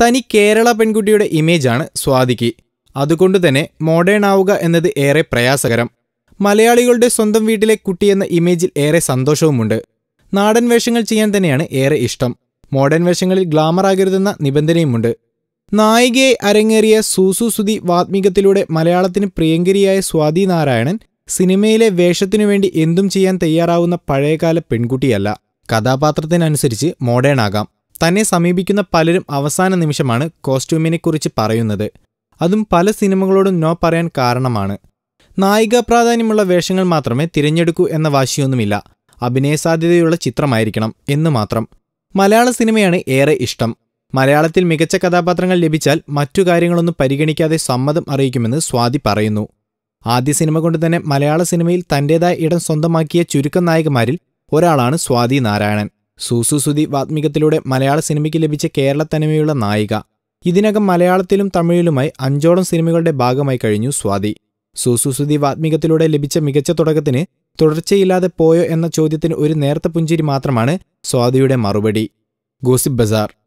തനി കേരള പെൺകുട്ടിയുടെ ഇമേജാണ് സ്വാതിക്ക് അതുകൊണ്ട് തന്നെ മോഡേൺ ആവുക എന്നത് ഏറെ പ്രയാസകരം മലയാളികളുടെ സ്വന്തം വീട്ടിലെ കുട്ടി എന്ന ഇമേജിൽ ഏറെ സന്തോഷവുമുണ്ട് നാടൻ വേഷങ്ങൾ ചെയ്യാൻ തന്നെയാണ് ഏറെ ഇഷ്ടം മോഡേൺ വേഷങ്ങളിൽ ഗ്ലാമർ ആകരുതെന്ന നിബന്ധനയുമുണ്ട് നായികയെ അരങ്ങേറിയ സൂസു സുതി വാത്മീകത്തിലൂടെ മലയാളത്തിന് പ്രിയങ്കരിയായ സ്വാതി നാരായണൻ സിനിമയിലെ വേഷത്തിനു വേണ്ടി എന്തും ചെയ്യാൻ തയ്യാറാവുന്ന പഴയകാല പെൺകുട്ടിയല്ല കഥാപാത്രത്തിനനുസരിച്ച് മോഡേൺ ആകാം തന്നെ സമീപിക്കുന്ന പലരും അവസാന നിമിഷമാണ് കോസ്റ്റ്യൂമിനെക്കുറിച്ച് പറയുന്നത് അതും പല സിനിമകളോടും നോ പറയാൻ കാരണമാണ് നായിക പ്രാധാന്യമുള്ള വേഷങ്ങൾ മാത്രമേ തിരഞ്ഞെടുക്കൂ എന്ന വാശിയൊന്നുമില്ല അഭിനയ സാധ്യതയുള്ള ചിത്രമായിരിക്കണം എന്ന് മാത്രം മലയാള സിനിമയാണ് ഏറെ ഇഷ്ടം മലയാളത്തിൽ മികച്ച കഥാപാത്രങ്ങൾ ലഭിച്ചാൽ മറ്റു കാര്യങ്ങളൊന്നും പരിഗണിക്കാതെ സമ്മതം അറിയിക്കുമെന്ന് സ്വാതി പറയുന്നു ആദ്യ സിനിമ കൊണ്ട് തന്നെ മലയാള സിനിമയിൽ തന്റേതായ ഇടം സ്വന്തമാക്കിയ ചുരുക്കം നായകന്മാരിൽ ഒരാളാണ് സ്വാതി നാരായണൻ സൂസുസുതി വാത്മികത്തിലൂടെ മലയാള സിനിമയ്ക്ക് ലഭിച്ച തനിമയുള്ള നായിക ഇതിനകം മലയാളത്തിലും തമിഴിലുമായി അഞ്ചോളം സിനിമകളുടെ ഭാഗമായി കഴിഞ്ഞു സ്വാതി സൂസുസുതി വാത്മികത്തിലൂടെ ലഭിച്ച മികച്ച തുടക്കത്തിന് തുടർച്ചയില്ലാതെ പോയോ എന്ന ചോദ്യത്തിന് ഒരു നേർത്ത പുഞ്ചിരി മാത്രമാണ് സ്വാതിയുടെ മറുപടി ഗോസിപ്പ് ബസാർ